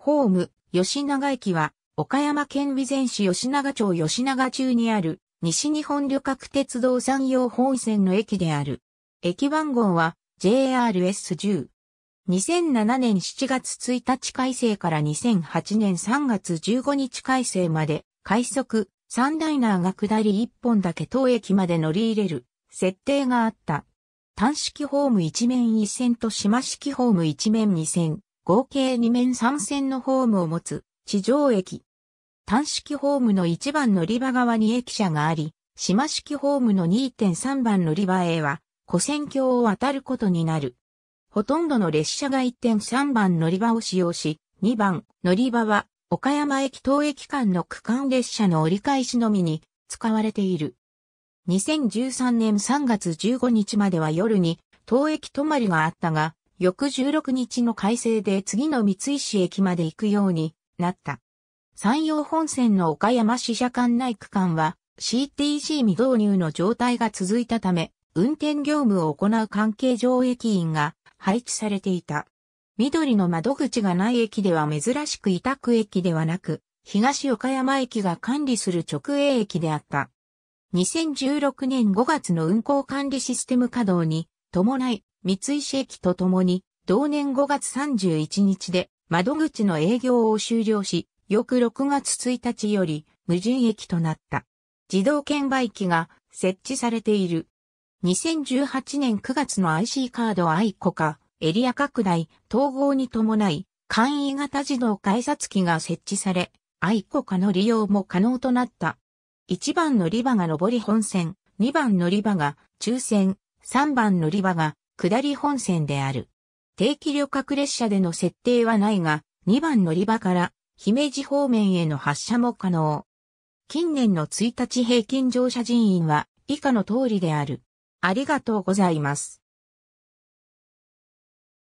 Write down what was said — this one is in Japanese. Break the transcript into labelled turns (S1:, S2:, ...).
S1: ホーム、吉永駅は、岡山県備前市吉永町吉永中にある、西日本旅客鉄道山陽本線の駅である。駅番号は、JRS10。2007年7月1日改正から2008年3月15日改正まで、快速、サンダイナーが下り1本だけ当駅まで乗り入れる、設定があった。単式ホーム1面1線と島式ホーム1面2線。合計2面3線のホームを持つ地上駅。単式ホームの1番乗り場側に駅舎があり、島式ホームの2.3番乗り場へは、古戦橋を渡ることになる。ほとんどの列車が1.3番乗り場を使用し、2番乗り場は岡山駅東駅間の区間列車の折り返しのみに使われている。2013年3月15日までは夜に東駅止まりがあったが、翌16日の改正で次の三井市駅まで行くようになった。山陽本線の岡山支社管内区間は CTC 未導入の状態が続いたため、運転業務を行う関係上駅員が配置されていた。緑の窓口がない駅では珍しく委託駅ではなく、東岡山駅が管理する直営駅であった。2016年5月の運行管理システム稼働に伴い、三石駅とともに、同年5月31日で窓口の営業を終了し、翌6月1日より無人駅となった。自動券売機が設置されている。2018年9月の IC カード愛子か、エリア拡大、統合に伴い、簡易型自動改札機が設置され、愛子かの利用も可能となった。1番乗り場が上り本線、2番乗り場が抽選、3番乗り場が下り本線である。定期旅客列車での設定はないが、2番乗り場から姫路方面への発車も可能。近年の1日平均乗車人員は以下の通りである。ありがとうございます。